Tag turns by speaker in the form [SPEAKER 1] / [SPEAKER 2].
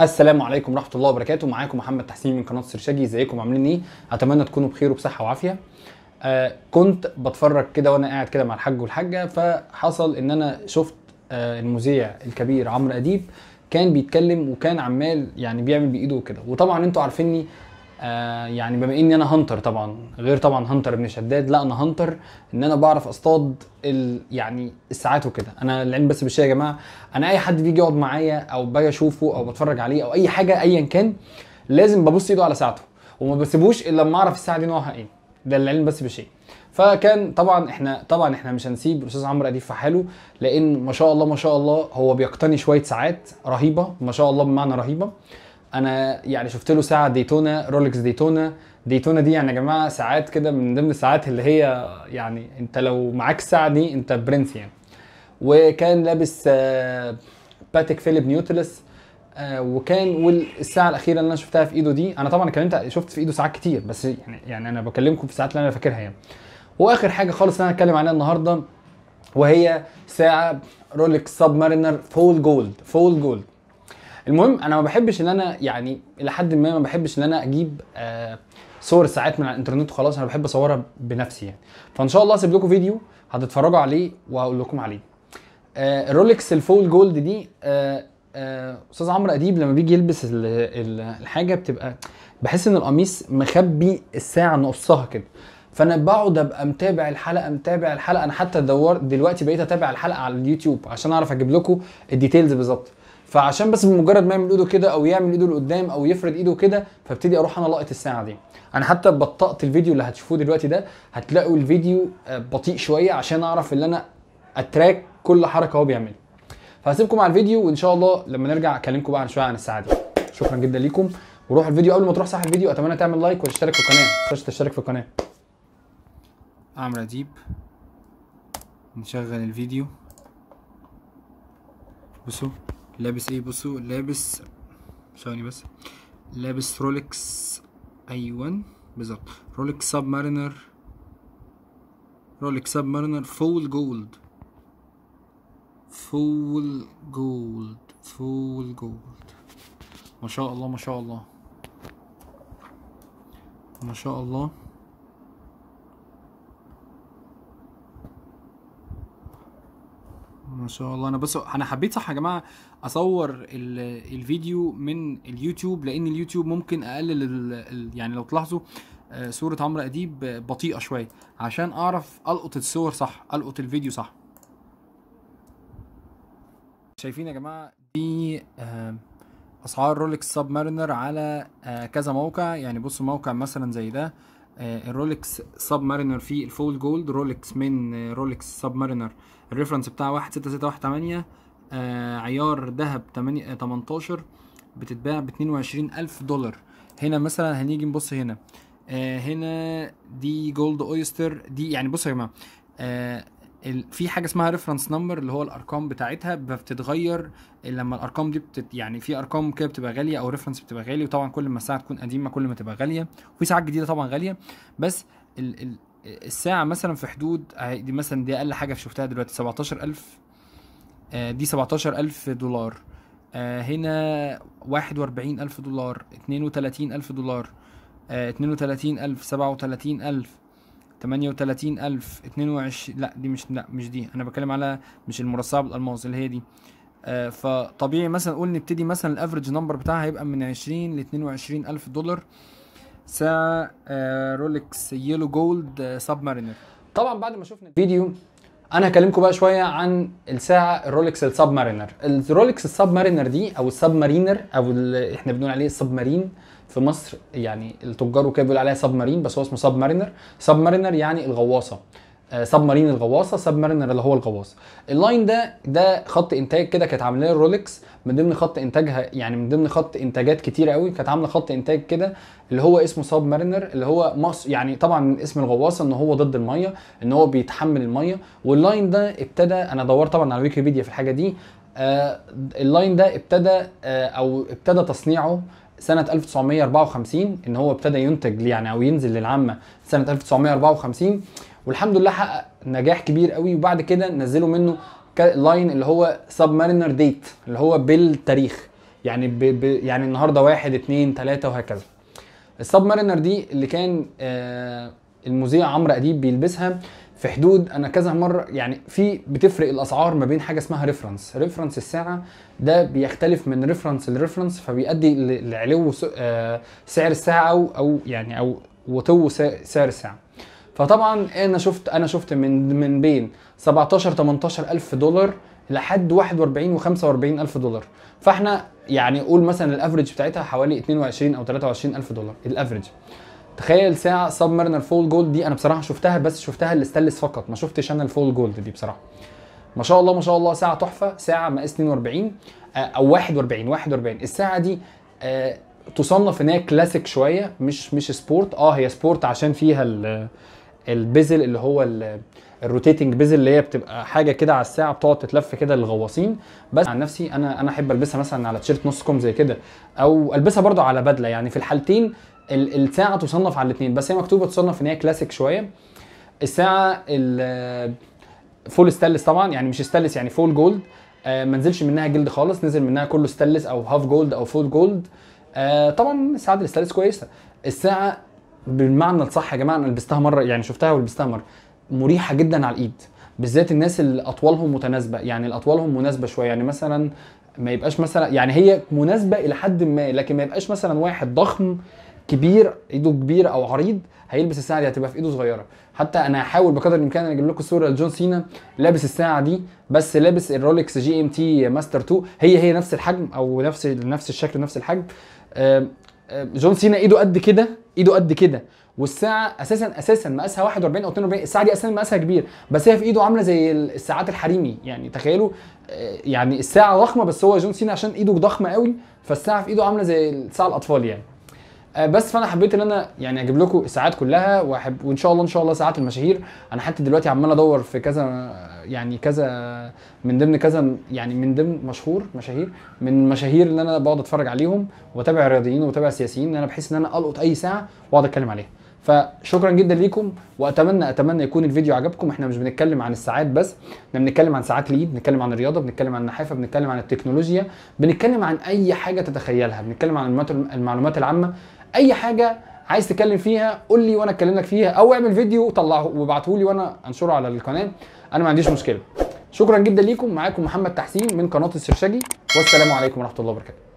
[SPEAKER 1] السلام عليكم ورحمه الله وبركاته معاكم محمد تحسين من قناه سرشاجي ازيكم عاملين ايه اتمنى تكونوا بخير وبصحه وعافيه آه كنت بتفرج كده وانا قاعد كده مع الحاج والحاجه فحصل ان انا شفت آه المذيع الكبير عمرو اديب كان بيتكلم وكان عمال يعني بيعمل بايده كده وطبعا انتوا عارفيني آه يعني بما اني انا هنتر طبعا غير طبعا هنتر ابن شداد لا انا هنتر ان انا بعرف اصطاد ال يعني الساعات وكده انا العلم بس بالشيء يا جماعه انا اي حد بيجي يقعد معايا او باجي اشوفه او بتفرج عليه او اي حاجه ايا كان لازم ببص ايده على ساعته وما بسيبوش الا لما اعرف الساعه دي نوعها ايه ده العلم بس بالشيء فكان طبعا احنا طبعا احنا مش هنسيب الاستاذ عمرو اديب في حاله لان ما شاء الله ما شاء الله هو بيقتني شويه ساعات رهيبه ما شاء الله بمعنى رهيبه انا يعني شفت له ساعه ديتونا رولكس ديتونا ديتونا دي يعني يا جماعه ساعات كده من ضمن الساعات اللي هي يعني انت لو معاك ساعه دي انت برنس يعني وكان لابس باتيك فيليب نيوتلس وكان والساعه الاخيره اللي انا شفتها في ايده دي انا طبعا اتكلمت شفت في ايده ساعات كتير بس يعني يعني انا بكلمكم في الساعات اللي انا فاكرها يعني واخر حاجه خالص انا هتكلم عليها النهارده وهي ساعه رولكس ساب مارينر فول جولد فول جولد المهم انا ما بحبش ان انا يعني الى حد ما ما بحبش ان انا اجيب آه، صور ساعات من على الانترنت وخلاص انا بحب اصورها بنفسي يعني فان شاء الله هسيب لكم فيديو هتتفرجوا عليه وهقول لكم عليه رولكس آه، الرولكس الفول جولد دي آه، استاذ عمرو اديب لما بيجي يلبس الحاجه بتبقى بحس ان القميص مخبي الساعه نقصها كده فانا بقعد ابقى متابع الحلقه متابع الحلقه انا حتى دور دلوقتي بقيت اتابع الحلقه على اليوتيوب عشان اعرف اجيب لكم الديتيلز بالظبط فعشان بس بمجرد ما يعمل ايده كده او يعمل ايده لقدام او يفرد ايده كده فابتدي اروح انا لقط الساعه دي انا حتى بطأت الفيديو اللي هتشوفوه دلوقتي ده هتلاقوا الفيديو آه، بطيء شويه عشان اعرف ان انا اتراك كل حركه هو بيعملها فهسيبكم على الفيديو وان شاء الله لما نرجع اكلمكم بقى عن شويه عن الساعه دي شكرا جدا ليكم وروح الفيديو قبل ما تروح صح الفيديو اتمنى تعمل لايك وتشترك في القناه ما تشترك في القناه عمرو اديب نشغل الفيديو بصوا لابس ايه بصوا لابس ثواني بس لابس رولكس ايون بالظبط رولكس ساب مارينر رولكس ساب مارينر فول جولد فول جولد فول جولد ما شاء الله ما شاء الله ما شاء الله ما شاء الله انا بس انا حبيت صح يا جماعه اصور الفيديو من اليوتيوب لان اليوتيوب ممكن اقلل يعني لو تلاحظوا آه، صوره عمرو اديب بطيئه شويه عشان اعرف القط الصور صح القط الفيديو صح شايفين يا جماعه دي آه، اسعار رولكس ساب مارينر على آه، كذا موقع يعني بصوا موقع مثلا زي ده آه، الرولكس ساب مارينر في الفول جولد رولكس من آه، رولكس ساب مارينر الريفرنس بتاعه 16618 آه، عيار ذهب 18 بتتباع ب 22000 دولار هنا مثلا هنيجي نبص هنا هنا دي جولد اويستر دي يعني بصوا يا جماعه في حاجه اسمها ريفرنس نمبر اللي هو الارقام بتاعتها بتتغير لما الارقام دي بتت يعني في ارقام كده بتبقى غاليه او ريفرنس بتبقى غالي وطبعا كل ما الساعه تكون قديمه كل ما تبقى غاليه وفي ساعات جديده طبعا غاليه بس ال ال الساعه مثلا في حدود آه، دي مثلا دي اقل حاجه شفتها دلوقتي 17000 آه، دي 17000 دولار آه، هنا 41000 دولار 32000 دولار 32000 37000 38000 22 لا دي مش لا مش دي انا بتكلم على مش المرصعه بالالماس اللي هي دي آه فطبيعي مثلا قول نبتدي مثلا الافريج نمبر بتاعها هيبقى من 20 ل 22000 دولار ساعة آه رولكس يلو جولد آه سب مارينر طبعا بعد ما شفنا الفيديو انا هكلمكم بقى شويه عن الساعه الرولكس السب مارينر الرولكس السب مارينر دي او السب مارينر او احنا بنقول عليه السب مارين في مصر يعني التجار وكده بيقولوا عليها سب مارين بس هو اسمه سب مارينر سب مارينر يعني الغواصه آه، سب مارين الغواصه سب مارينر اللي هو الغواص اللاين ده ده خط انتاج كده كانت عاملاه رولكس من ضمن خط انتاجها يعني من ضمن خط انتاجات كتير قوي كانت عامله خط انتاج كده اللي هو اسمه سب مارينر اللي هو مص يعني طبعا اسم الغواصه ان هو ضد الميه ان هو بيتحمل الميه واللاين ده ابتدى انا دورت طبعا على ويكيبيديا في الحاجه دي آه اللاين ده ابتدى آه او ابتدى تصنيعه سنة 1954 ان هو ابتدى ينتج يعني او ينزل للعامة سنة 1954 والحمد لله حقق نجاح كبير قوي وبعد كده نزلوا منه لاين اللي هو سب مارينر ديت اللي هو بالتاريخ يعني ب ب يعني النهارده واحد اتنين تلاته وهكذا السب مارينر دي اللي كان آه المذيع عمرو اديب بيلبسها في حدود انا كذا مره يعني في بتفرق الاسعار ما بين حاجه اسمها ريفرنس ريفرنس الساعه ده بيختلف من ريفرنس لريفرنس فبيؤدي لعلو آه، سعر الساعه او او يعني او وطو سعر الساعه فطبعا انا شفت انا شفت من من بين 17 18 الف دولار لحد 41 و 45 الف دولار فاحنا يعني قول مثلا الافريج بتاعتها حوالي 22 او 23 الف دولار الافريج تخيل ساعه سب مارينر فول جولد دي انا بصراحه شفتها بس شفتها الاستلس فقط ما شفتش انا الفول جولد دي بصراحه ما شاء الله ما شاء الله ساعه تحفه ساعه مقاس 42 آه، او 41 41 الساعه دي آه، تصنف ان هي كلاسيك شويه مش مش سبورت اه هي سبورت عشان فيها البيزل اللي هو الروتيتنج بيزل اللي هي بتبقى حاجه كده على الساعه بتقعد تتلف كده للغواصين بس عن نفسي انا انا احب البسها مثلا على تيشيرت نص كم زي كده او البسها برده على بدله يعني في الحالتين الساعه تصنف على الاثنين بس هي مكتوبه تصنف ان هي كلاسيك شويه الساعه فول ستانلس طبعا يعني مش ستانلس يعني فول جولد آه، ما نزلش منها جلد خالص نزل منها كله ستانلس او هاف جولد او فول جولد آه، طبعا ساعات الستانلس كويسه الساعه بالمعنى الصح يا جماعه انا لبستها مره يعني شفتها ولبستها مره مريحه جدا على الايد بالذات الناس اللي اطوالهم متناسبه يعني اطوالهم مناسبه شويه يعني مثلا ما يبقاش مثلا يعني هي مناسبه الى حد ما لكن ما يبقاش مثلا واحد ضخم كبير ايده كبيره او عريض هيلبس الساعه دي هتبقى في ايده صغيره حتى انا هحاول بقدر الامكان اجيب لكم صوره لجون سينا لابس الساعه دي بس لابس الرولكس جي ام تي ماستر 2 هي هي نفس الحجم او نفس نفس الشكل نفس الحجم جون سينا ايده قد كده ايده قد كده والساعه اساسا اساسا مقاسها 41 او 42 الساعه دي اساسا مقاسها كبير بس هي في ايده عامله زي الساعات الحريمي يعني تخيلوا آه، يعني الساعه ضخمه بس هو جون سينا عشان ايده ضخمه قوي فالساعه في ايده عامله زي ساعه الاطفال يعني آه، بس فانا حبيت ان انا يعني اجيب لكم الساعات كلها واحب وان شاء الله ان شاء الله ساعات المشاهير انا حتى دلوقتي عمال ادور في كذا يعني كذا من ضمن كذا يعني من ضمن مشهور مشاهير من مشاهير اللي انا بقعد اتفرج عليهم واتابع الرياضيين واتابع السياسيين انا بحس ان انا القط اي ساعه واقعد اتكلم عليها فشكرا جدا ليكم واتمنى اتمنى يكون الفيديو عجبكم احنا مش بنتكلم عن الساعات بس احنا بنتكلم عن ساعات ليد بنتكلم عن الرياضه بنتكلم عن النحافه بنتكلم عن التكنولوجيا بنتكلم عن اي حاجه تتخيلها بنتكلم عن المعلومات العامه اي حاجه عايز تتكلم فيها قول لي وانا اكلمك فيها او اعمل فيديو وطلعه وابعته لي وانا انشره على القناه انا ما عنديش مشكله شكرا جدا ليكم معاكم محمد تحسين من قناه السرشجي والسلام عليكم ورحمه الله وبركاته